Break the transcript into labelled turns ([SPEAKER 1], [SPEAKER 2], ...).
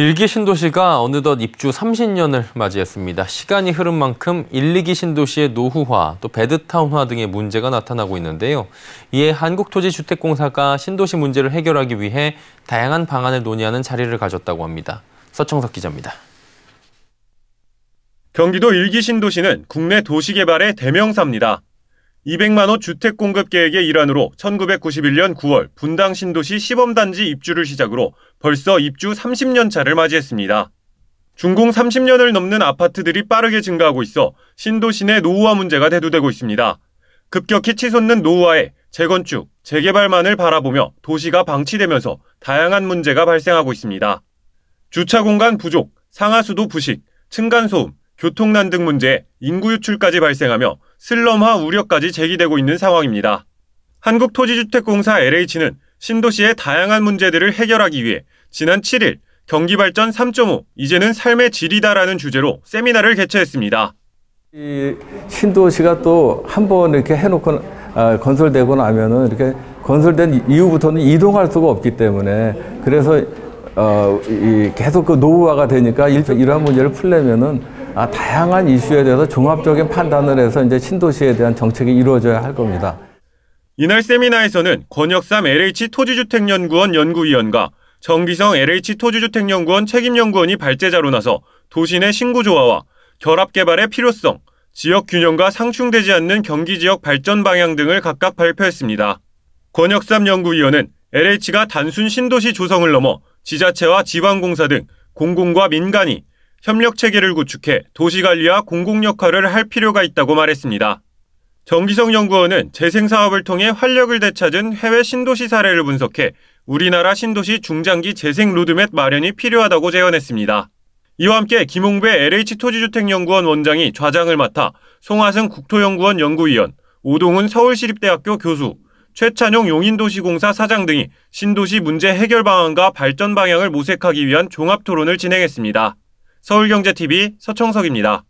[SPEAKER 1] 일기 신도시가 어느덧 입주 30년을 맞이했습니다. 시간이 흐른 만큼 1, 2기 신도시의 노후화, 또배드타운화 등의 문제가 나타나고 있는데요. 이에 한국토지주택공사가 신도시 문제를 해결하기 위해 다양한 방안을 논의하는 자리를 가졌다고 합니다. 서청석 기자입니다.
[SPEAKER 2] 경기도 일기 신도시는 국내 도시개발의 대명사입니다. 200만 호 주택 공급 계획의 일환으로 1991년 9월 분당 신도시 시범단지 입주를 시작으로 벌써 입주 30년 차를 맞이했습니다. 중공 30년을 넘는 아파트들이 빠르게 증가하고 있어 신도시 내 노후화 문제가 대두되고 있습니다. 급격히 치솟는 노후화에 재건축, 재개발만을 바라보며 도시가 방치되면서 다양한 문제가 발생하고 있습니다. 주차 공간 부족, 상하수도 부식, 층간소음, 교통난 등문제 인구 유출까지 발생하며 슬럼화 우려까지 제기되고 있는 상황입니다. 한국토지주택공사 LH는 신도시의 다양한 문제들을 해결하기 위해 지난 7일 경기발전 3.5 이제는 삶의 질이다라는 주제로 세미나를 개최했습니다.
[SPEAKER 3] 이 신도시가 또 한 번 이렇게 해놓고 아, 건설되고 나면은 이렇게 건설된 이후부터는 이동할 수가 없기 때문에 그래서 어, 계속 그 노후화가 되니까 일, 이러한 문제를 풀려면은 아, 다양한 이슈에 대해서 종합적인 판단을 해서 이제 신도시에 대한 정책이 이루어져야 할 겁니다.
[SPEAKER 2] 이날 세미나에서는 권혁삼 LH 토지주택연구원 연구위원과 정기성 LH 토지주택연구원 책임연구원이 발제자로 나서 도시 내 신구조화와 결합개발의 필요성, 지역 균형과 상충되지 않는 경기지역 발전 방향 등을 각각 발표했습니다. 권혁삼 연구위원은 LH가 단순 신도시 조성을 넘어 지자체와 지방공사 등 공공과 민간이 협력 체계를 구축해 도시관리와 공공 역할을 할 필요가 있다고 말했습니다. 정기성 연구원은 재생 사업을 통해 활력을 되찾은 해외 신도시 사례를 분석해 우리나라 신도시 중장기 재생 로드맵 마련이 필요하다고 제언했습니다. 이와 함께 김홍배 LH토지주택연구원 원장이 좌장을 맡아 송하승 국토연구원 연구위원, 오동훈 서울시립대학교 교수, 최찬용 용인도시공사 사장 등이 신도시 문제 해결 방안과 발전 방향을 모색하기 위한 종합 토론을 진행했습니다. 서울경제TV 서청석입니다.